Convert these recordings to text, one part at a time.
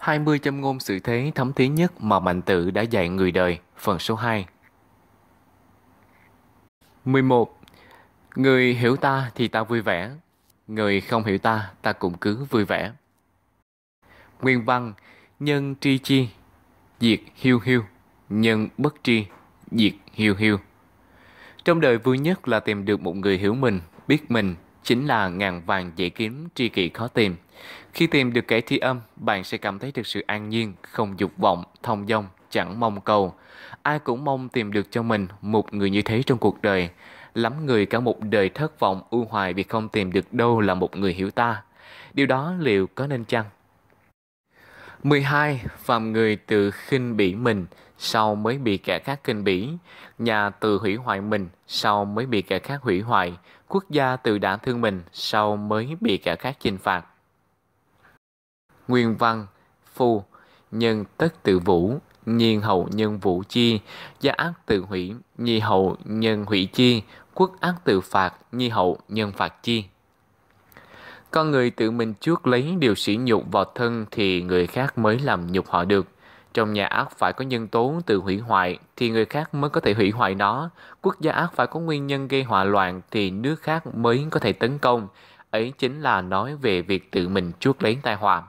20 châm ngôn sự thế thấm thí nhất mà Mạnh Tử đã dạy người đời, phần số 2. 11. Người hiểu ta thì ta vui vẻ, người không hiểu ta ta cũng cứ vui vẻ. Nguyên văn, nhân tri chi, diệt hiu hiu, nhân bất tri, diệt hiu hiu. Trong đời vui nhất là tìm được một người hiểu mình, biết mình, chính là ngàn vàng dễ kiếm tri kỷ khó tìm. Khi tìm được kẻ thi âm, bạn sẽ cảm thấy được sự an nhiên, không dục vọng, thông dong, chẳng mong cầu. Ai cũng mong tìm được cho mình một người như thế trong cuộc đời. Lắm người cả một đời thất vọng u hoài vì không tìm được đâu là một người hiểu ta. Điều đó liệu có nên chăng? 12. phạm người tự khinh bỉ mình, sau mới bị kẻ khác khinh bỉ. Nhà tự hủy hoại mình, sau mới bị kẻ khác hủy hoại. Quốc gia tự đã thương mình, sau mới bị kẻ khác chinh phạt. Nguyên văn Phu Nhân tất tự vũ, nhiên hậu nhân vũ chi. Gia ác tự hủy, nhi hậu nhân hủy chi. Quốc ác tự phạt, nhi hậu nhân phạt chi. Con người tự mình trước lấy điều sỉ nhục vào thân thì người khác mới làm nhục họ được. Trong nhà ác phải có nhân tố tự hủy hoại thì người khác mới có thể hủy hoại nó. Quốc gia ác phải có nguyên nhân gây hỏa loạn thì nước khác mới có thể tấn công. Ấy chính là nói về việc tự mình chuốc lấy tai họa.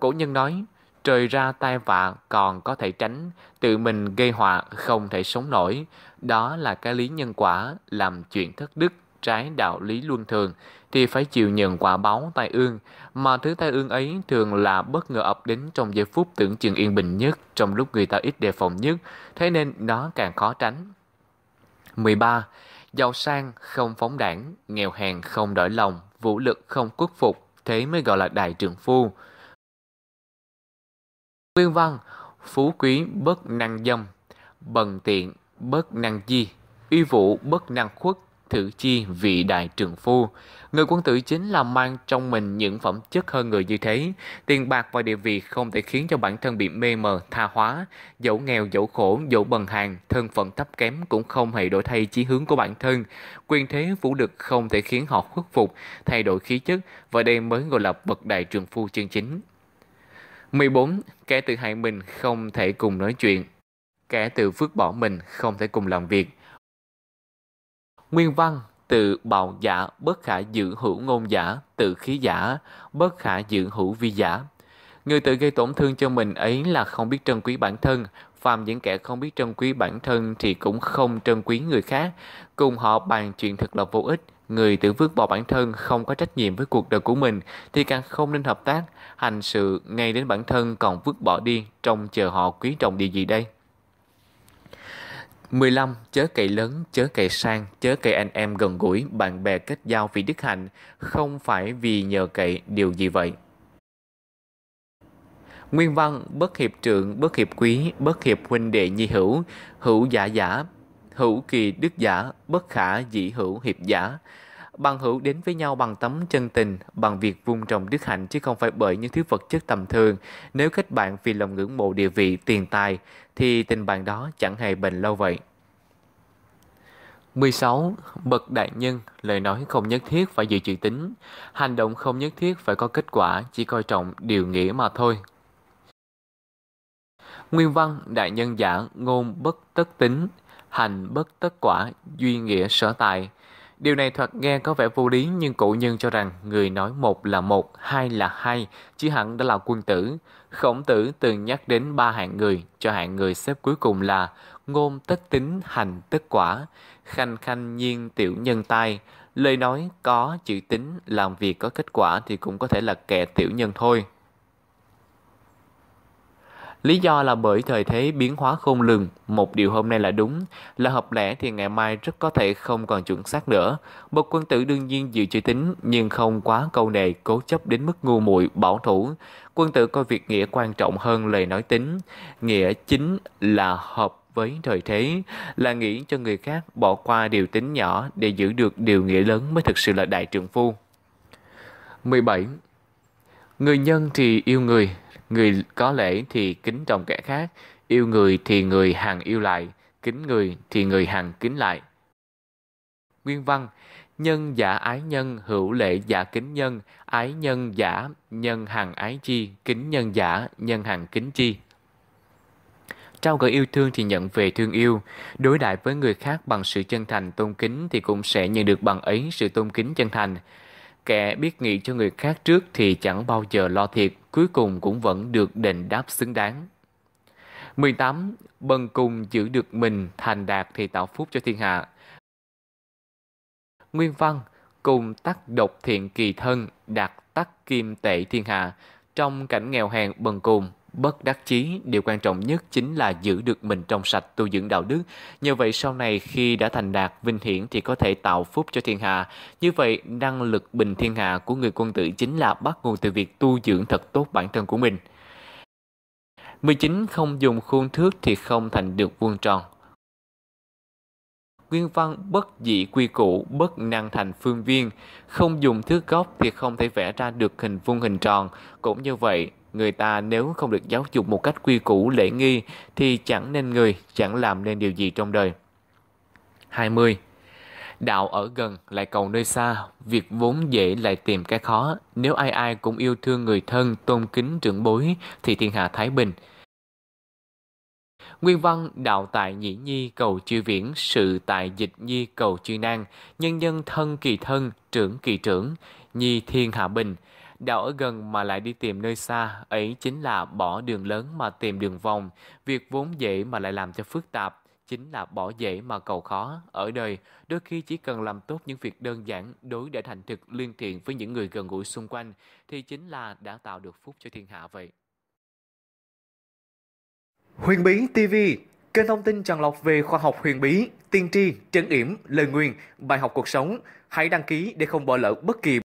Cổ nhân nói, trời ra tai vạ còn có thể tránh, tự mình gây họa không thể sống nổi. Đó là cái lý nhân quả, làm chuyện thất đức, trái đạo lý luân thường thì phải chịu nhận quả báo tai ương, mà thứ tai ương ấy thường là bất ngờ ập đến trong giây phút tưởng chừng yên bình nhất, trong lúc người ta ít đề phòng nhất, thế nên nó càng khó tránh. 13. Giàu sang không phóng đảng, nghèo hèn không đổi lòng, vũ lực không khuất phục, thế mới gọi là đại trưởng phu. Nguyên văn, phú quý bất năng dâm, bần tiện bất năng di, uy vũ bất năng khuất, thử chi vị đại trường phu. Người quân tử chính là mang trong mình những phẩm chất hơn người như thế. Tiền bạc và địa vị không thể khiến cho bản thân bị mê mờ, tha hóa. Dẫu nghèo, dẫu khổ, dẫu bần hàng, thân phận thấp kém cũng không hề đổi thay chí hướng của bản thân. Quyền thế, vũ lực không thể khiến họ khuất phục, thay đổi khí chất và đây mới gọi là bậc đại trường phu chân chính. 14. Kẻ tự hại mình không thể cùng nói chuyện. Kẻ tự phước bỏ mình không thể cùng làm việc Nguyên văn tự bạo giả bất khả dự hữu ngôn giả, tự khí giả, bất khả dự hữu vi giả. Người tự gây tổn thương cho mình ấy là không biết trân quý bản thân, phàm những kẻ không biết trân quý bản thân thì cũng không trân quý người khác. Cùng họ bàn chuyện thật là vô ích, người tự vứt bỏ bản thân không có trách nhiệm với cuộc đời của mình thì càng không nên hợp tác, hành sự ngay đến bản thân còn vứt bỏ đi trong chờ họ quý trọng điều gì đây. 15. Chớ cậy lớn, chớ cậy sang, chớ cậy anh em gần gũi, bạn bè kết giao vì đức hạnh, không phải vì nhờ cậy điều gì vậy. Nguyên văn, bất hiệp trượng, bất hiệp quý, bất hiệp huynh đệ nhi hữu, hữu giả giả, hữu kỳ đức giả, bất khả dĩ hữu hiệp giả. Bằng hữu đến với nhau bằng tấm chân tình, bằng việc vun trồng đức hạnh chứ không phải bởi những thứ vật chất tầm thường. Nếu kết bạn vì lòng ngưỡng mộ địa vị, tiền tài, thì tình bạn đó chẳng hề bền lâu vậy. 16. Bậc đại nhân, lời nói không nhất thiết phải dự trữ tính, hành động không nhất thiết phải có kết quả, chỉ coi trọng điều nghĩa mà thôi. Nguyên văn đại nhân giả ngôn bất tất tính, hành bất tất quả, duy nghĩa sở tài. Điều này thoạt nghe có vẻ vô lý nhưng cụ nhân cho rằng người nói một là một, hai là hai, chứ hẳn đã là quân tử. Khổng tử từng nhắc đến ba hạng người, cho hạng người xếp cuối cùng là ngôn tất tính hành tất quả, khanh khanh nhiên tiểu nhân tai. Lời nói có chữ tính, làm việc có kết quả thì cũng có thể là kẻ tiểu nhân thôi. Lý do là bởi thời thế biến hóa khôn lường, một điều hôm nay là đúng, là hợp lẽ thì ngày mai rất có thể không còn chuẩn xác nữa. Bậc quân tử đương nhiên dự chữ tính nhưng không quá câu nệ cố chấp đến mức ngu muội bảo thủ. Quân tử coi việc nghĩa quan trọng hơn lời nói tính. Nghĩa chính là hợp với thời thế là nghĩ cho người khác bỏ qua điều tính nhỏ để giữ được điều nghĩa lớn mới thực sự là đại trượng phu. 17. Người nhân thì yêu người, Người có lễ thì kính trọng kẻ khác, yêu người thì người hàng yêu lại, kính người thì người hàng kính lại. Nguyên văn Nhân giả ái nhân, hữu lễ giả kính nhân, ái nhân giả, nhân hàng ái chi, kính nhân giả, nhân hàng kính chi. Trao gửi yêu thương thì nhận về thương yêu, đối đại với người khác bằng sự chân thành tôn kính thì cũng sẽ nhận được bằng ấy sự tôn kính chân thành. Kẻ biết nghĩ cho người khác trước thì chẳng bao giờ lo thiệt, cuối cùng cũng vẫn được đền đáp xứng đáng. 18. Bần cùng giữ được mình thành đạt thì tạo phúc cho thiên hạ. Nguyên văn cùng tắc độc thiện kỳ thân đạt tắc kim tệ thiên hạ trong cảnh nghèo hèn bần cùng bất đắc chí, điều quan trọng nhất chính là giữ được mình trong sạch tu dưỡng đạo đức. như vậy sau này khi đã thành đạt vinh hiển thì có thể tạo phúc cho thiên hạ. Như vậy, năng lực bình thiên hạ của người quân tử chính là bắt nguồn từ việc tu dưỡng thật tốt bản thân của mình. 19. Không dùng khuôn thước thì không thành được vuông tròn. Nguyên văn bất dị quy củ, bất năng thành phương viên. Không dùng thước góc thì không thể vẽ ra được hình vuông hình tròn. Cũng như vậy, Người ta nếu không được giáo dục một cách quy củ lễ nghi thì chẳng nên người, chẳng làm nên điều gì trong đời. 20. Đạo ở gần lại cầu nơi xa, việc vốn dễ lại tìm cái khó. Nếu ai ai cũng yêu thương người thân, tôn kính trưởng bối thì thiên hạ thái bình. Nguyên văn đạo tại nhĩ nhi cầu chư viễn, sự tại dịch nhi cầu chư nan, nhân nhân thân kỳ thân, trưởng kỳ trưởng, nhi thiên hạ bình. Đạo ở gần mà lại đi tìm nơi xa, ấy chính là bỏ đường lớn mà tìm đường vòng, việc vốn dễ mà lại làm cho phức tạp chính là bỏ dễ mà cầu khó. Ở đời, đôi khi chỉ cần làm tốt những việc đơn giản, đối để thành thực liên thiện với những người gần gũi xung quanh, thì chính là đã tạo được phúc cho thiên hạ vậy. Huyền Bí TV, kênh thông tin tràn lọc về khoa học huyền bí, tiên tri, trấn yểm, lời nguyền, bài học cuộc sống. Hãy đăng ký để không bỏ lỡ bất kỳ